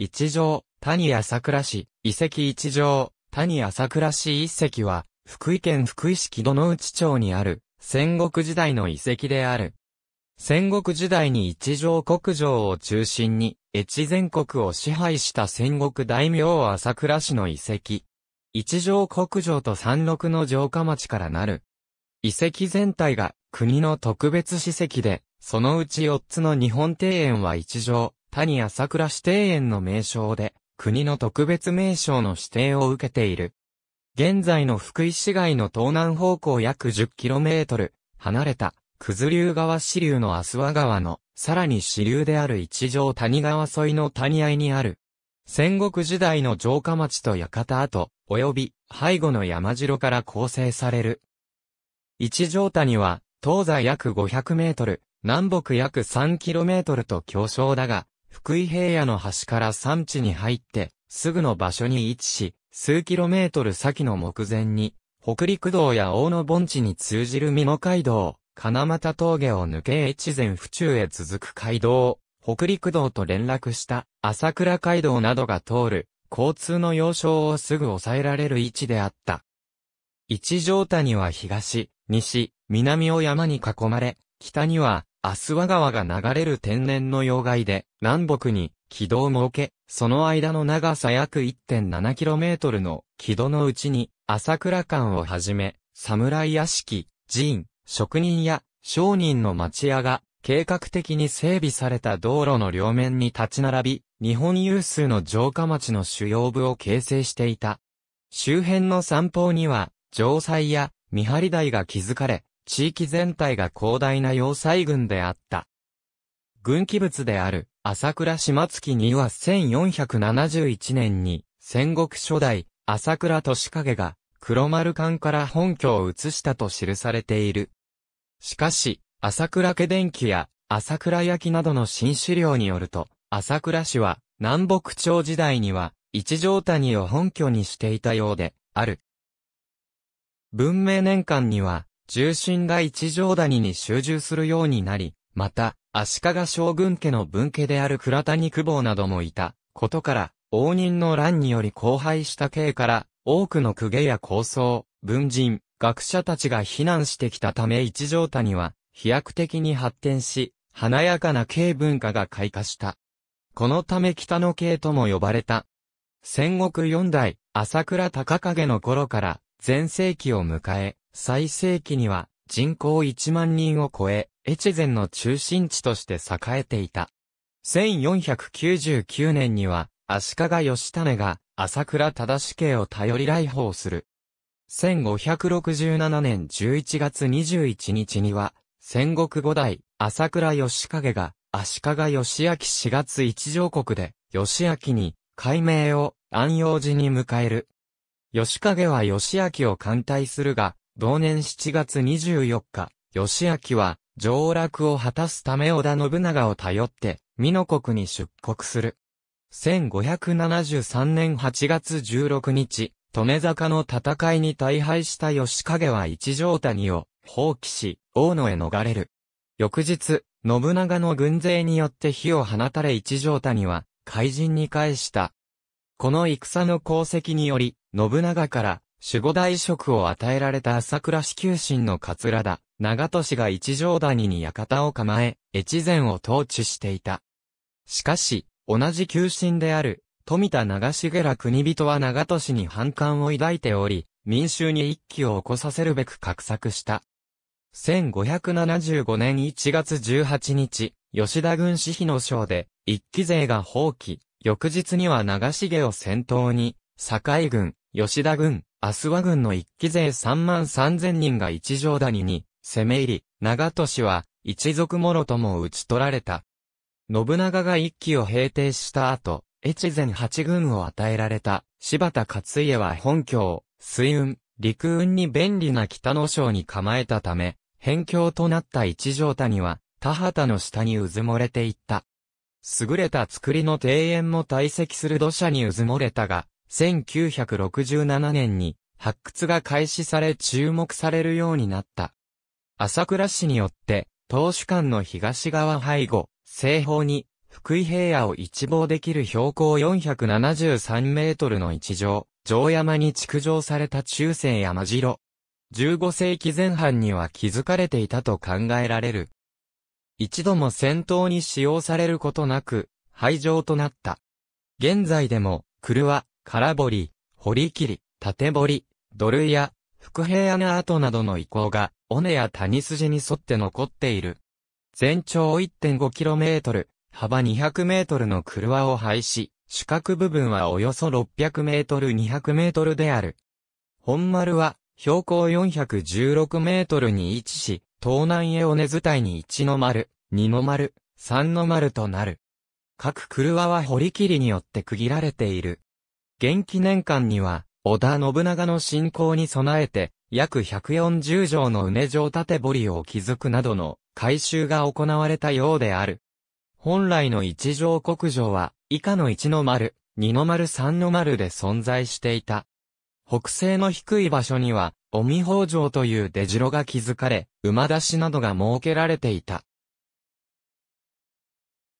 一条、谷朝倉市、遺跡一条、谷朝倉市一石は、福井県福井市木戸の内町にある、戦国時代の遺跡である。戦国時代に一条国城を中心に、越前国を支配した戦国大名朝倉市の遺跡。一条国城と山麓の城下町からなる。遺跡全体が国の特別史跡で、そのうち4つの日本庭園は一条、谷朝倉指定園の名称で、国の特別名称の指定を受けている。現在の福井市街の東南方向約 10km 離れた、九頭竜川支流の浅訪川の、さらに支流である一条谷川沿いの谷合にある。戦国時代の城下町と館跡、及び背後の山城から構成される。一条谷は、東西約500メートル、南北約3キロメートルと強小だが、福井平野の端から山地に入って、すぐの場所に位置し、数キロメートル先の目前に、北陸道や大野盆地に通じる美濃街道、金又峠を抜け越前府中へ続く街道、北陸道と連絡した朝倉街道などが通る、交通の要衝をすぐ抑えられる位置であった。一条谷は東、西、南を山に囲まれ、北にはアスワ川が流れる天然の要害で、南北に軌道を設け、その間の長さ約 1.7km の軌道のうちに、朝倉館をはじめ、侍屋敷、寺院、職人や商人の町屋が、計画的に整備された道路の両面に立ち並び、日本有数の城下町の主要部を形成していた。周辺の散歩には、城塞や見張り台が築かれ、地域全体が広大な要塞軍であった。軍記物である、朝倉島月には1471年に、戦国初代、朝倉利影が、黒丸館から本拠を移したと記されている。しかし、朝倉家電機や、朝倉焼などの新資料によると、朝倉氏は、南北朝時代には、一条谷を本拠にしていたようで、ある。文明年間には、重心が一条谷に集中するようになり、また、足利将軍家の分家である倉谷久保などもいたことから、応仁の乱により荒廃した刑から、多くの公家や高僧、文人、学者たちが避難してきたため一条谷は、飛躍的に発展し、華やかな刑文化が開花した。このため北の刑とも呼ばれた。戦国四代、朝倉高影の頃から、全盛期を迎え、最盛期には人口1万人を超え、越前の中心地として栄えていた。1499年には、足利義種が朝倉忠氏家を頼り来訪する。1567年11月21日には、戦国五代、朝倉義景が、足利義明4月一条国で、義明に、改名を安養寺に迎える。義景は義明を艦隊するが、同年7月24日、義明は、上洛を果たすため織田信長を頼って、美濃国に出国する。1573年8月16日、利根坂の戦いに大敗した義影は一条谷を放棄し、大野へ逃れる。翌日、信長の軍勢によって火を放たれ一条谷は、怪人に返した。この戦の功績により、信長から、守護大職を与えられた朝倉市。給神の桂田、長年が一条谷に館を構え、越前を統治していた。しかし、同じ旧神である、富田長重ら国人は長年に反感を抱いており、民衆に一揆を起こさせるべく画策した。1575年1月18日、吉田軍師費の将で、一揆勢が放棄、翌日には長重を先頭に、堺軍、吉田軍、アスワ軍の一期勢3万3000人が一条谷に攻め入り、長年氏は一族もろとも討ち取られた。信長が一期を平定した後、越前八軍を与えられた柴田勝家は本郷、水運、陸運に便利な北野省に構えたため、辺境となった一条谷は田畑の下にうずもれていった。優れた造りの庭園も堆積する土砂にうずもれたが、1967年に発掘が開始され注目されるようになった。朝倉市によって、当主間の東側背後、西方に、福井平野を一望できる標高473メートルの一条、城山に築城された中世山城。15世紀前半には築かれていたと考えられる。一度も戦闘に使用されることなく、廃城となった。現在でも、車、空堀、堀切り、縦堀、土塁や、伏兵穴跡などの遺構が、尾根や谷筋に沿って残っている。全長 1.5km、幅 200m の車を廃止、四角部分はおよそ 600m200m である。本丸は、標高 416m に位置し、東南へ尾根伝いに1の丸、2の丸、3の丸となる。各車は堀切りによって区切られている。元気年間には、織田信長の信仰に備えて、約140畳の梅状縦堀を築くなどの改修が行われたようである。本来の一条国城は、以下の一の丸、二の丸三の丸で存在していた。北西の低い場所には、尾身北条という出城が築かれ、馬出しなどが設けられていた。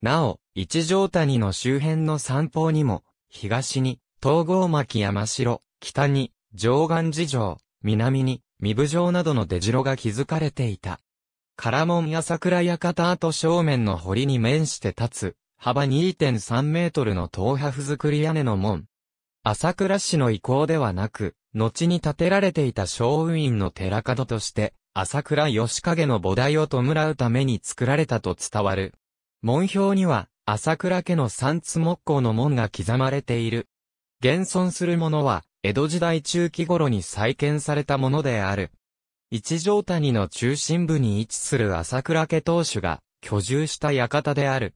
なお、一条谷の周辺の三方にも、東に、東郷巻山城、北に、上岸寺城、南に、三部城などの出城が築かれていた。唐門や桜館跡正面の堀に面して立つ、幅2.3メートルの東破造り屋根の門。朝倉市の遺構ではなく、後に建てられていた松雲院の寺門として、朝倉義景の菩提を弔うために作られたと伝わる。門標には、朝倉家の三つ木工の門が刻まれている。現存するものは、江戸時代中期頃に再建されたものである。一条谷の中心部に位置する朝倉家当主が居住した館である。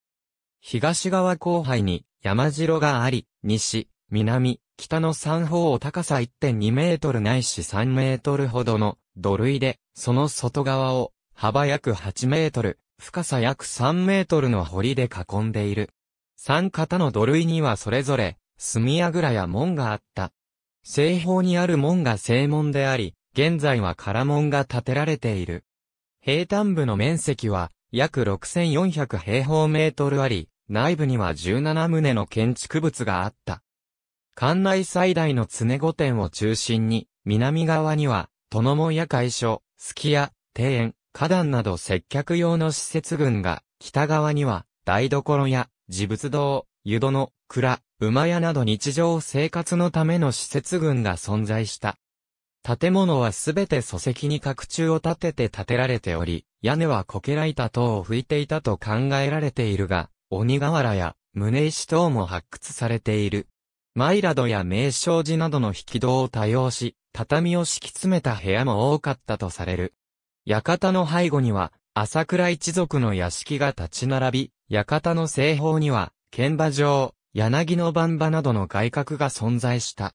東側後輩に山城があり、西、南、北の三方を高さ1.2メートルないし3メートルほどの土塁で、その外側を幅約8メートル、深さ約3メートルの堀で囲んでいる。三方の土塁にはそれぞれ住倉や門があった。西方にある門が正門であり、現在は空門が建てられている。平坦部の面積は約6400平方メートルあり、内部には17棟の建築物があった。館内最大の常御殿を中心に、南側には、殿門や会所、隙屋、庭園、花壇など接客用の施設群が、北側には、台所や、自仏堂、湯殿、蔵、馬屋など日常生活のための施設群が存在した。建物はすべて礎石に角柱を立てて建てられており、屋根はこけらた塔を吹いていたと考えられているが、鬼瓦や胸石塔も発掘されている。マイラドや名勝寺などの引き戸を多用し、畳を敷き詰めた部屋も多かったとされる。館の背後には、朝倉一族の屋敷が立ち並び、館の西方には、剣馬場、柳の番場などの外郭が存在した。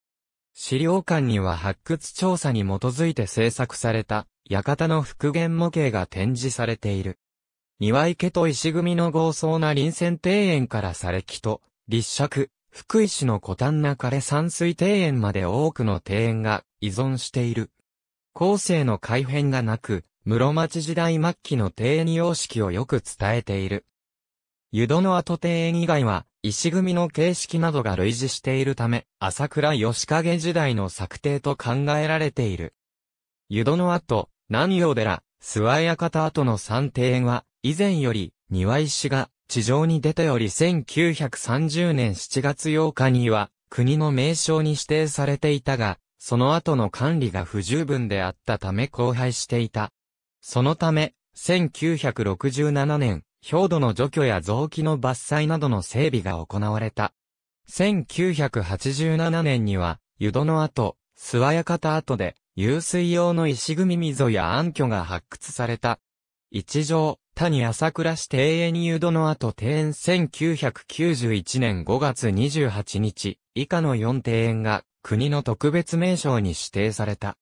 資料館には発掘調査に基づいて制作された、館の復元模型が展示されている。庭池と石組の豪壮な臨戦庭園かられ、木と、立尺、福井市の古丹な枯れ山水庭園まで多くの庭園が依存している。後世の改変がなく、室町時代末期の庭園様式をよく伝えている。湯戸の跡庭園以外は、石組みの形式などが類似しているため、朝倉義景時代の策定と考えられている。湯戸の跡、南陽寺、諏訪屋方跡の三庭園は、以前より、庭石が地上に出ており1930年7月8日には、国の名称に指定されていたが、その後の管理が不十分であったため荒廃していた。そのため、1967年、氷土の除去や雑木の伐採などの整備が行われた。1987年には、湯戸の跡、諏訪屋方跡で、湧水用の石組み溝や暗渠が発掘された。一条、谷朝倉市庭園湯戸の跡庭園1991年5月28日、以下の4庭園が国の特別名称に指定された。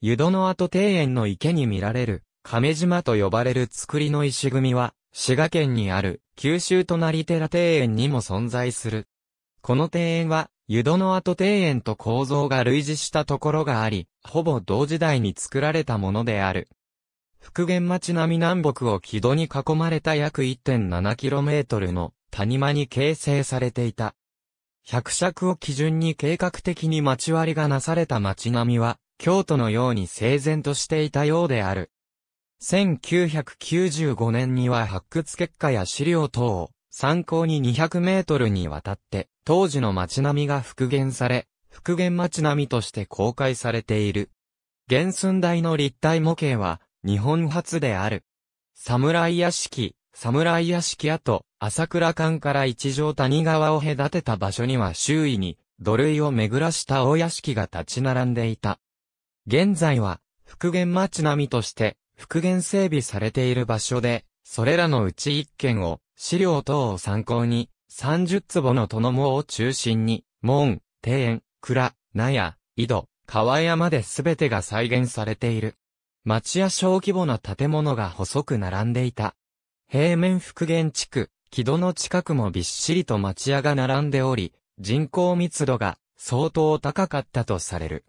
湯戸の跡庭園の池に見られる、亀島と呼ばれる造りの石組みは、滋賀県にある九州隣寺庭園にも存在する。この庭園は、湯戸の跡庭園と構造が類似したところがあり、ほぼ同時代に作られたものである。復元町並南北を木戸に囲まれた約 1.7km の谷間に形成されていた。百尺を基準に計画的に町割りがなされた町並みは、京都のように整然としていたようである。1995年には発掘結果や資料等を参考に200メートルにわたって、当時の街並みが復元され、復元街並みとして公開されている。原寸大の立体模型は、日本初である。侍屋敷、侍屋敷跡、朝倉館から一条谷川を隔てた場所には周囲に、土塁を巡らした大屋敷が立ち並んでいた。現在は、復元街並みとして、復元整備されている場所で、それらのうち1軒を、資料等を参考に、30坪の殿門を中心に、門、庭園、蔵、納屋、井戸、川山で全てが再現されている。町や小規模な建物が細く並んでいた。平面復元地区、木戸の近くもびっしりと町屋が並んでおり、人口密度が相当高かったとされる。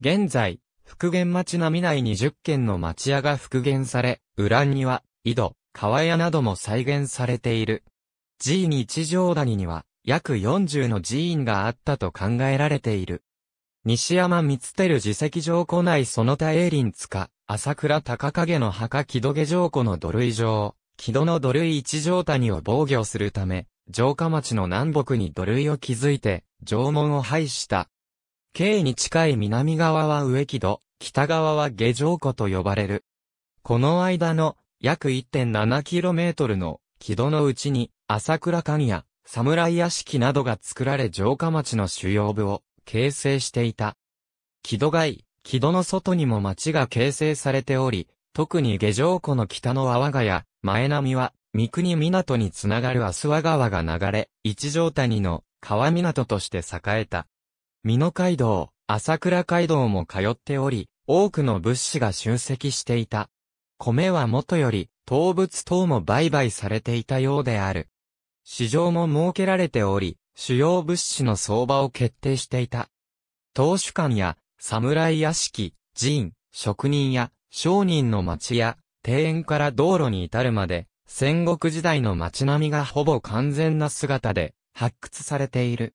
現在、復元町並み内に0軒の町屋が復元され、裏庭、井戸、川屋なども再現されている。寺院一条谷には、約40の寺院があったと考えられている。西山光る自石城庫内その他栄林塚、朝倉高影の墓木戸下城庫の土塁上、木戸の土塁一条谷を防御するため、城下町の南北に土塁を築いて、城門を廃した。京に近い南側は植木戸、北側は下城湖と呼ばれる。この間の約 1.7km の木戸のうちに朝倉神や侍屋敷などが作られ城下町の主要部を形成していた。木戸街、木戸の外にも町が形成されており、特に下城湖の北の阿波ヶ谷、前波は、三国港につながる阿諏訪川が流れ、一条谷の川港として栄えた。美濃街道、朝倉街道も通っており、多くの物資が集積していた。米はもとより、動物等も売買されていたようである。市場も設けられており、主要物資の相場を決定していた。当主館や、侍屋敷、寺院、職人や、商人の町や、庭園から道路に至るまで、戦国時代の街並みがほぼ完全な姿で、発掘されている。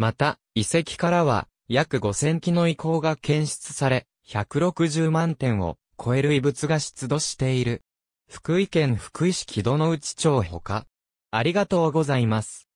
また、遺跡からは、約5000基の遺構が検出され、160万点を超える遺物が出土している。福井県福井市木戸の内町ほか。ありがとうございます。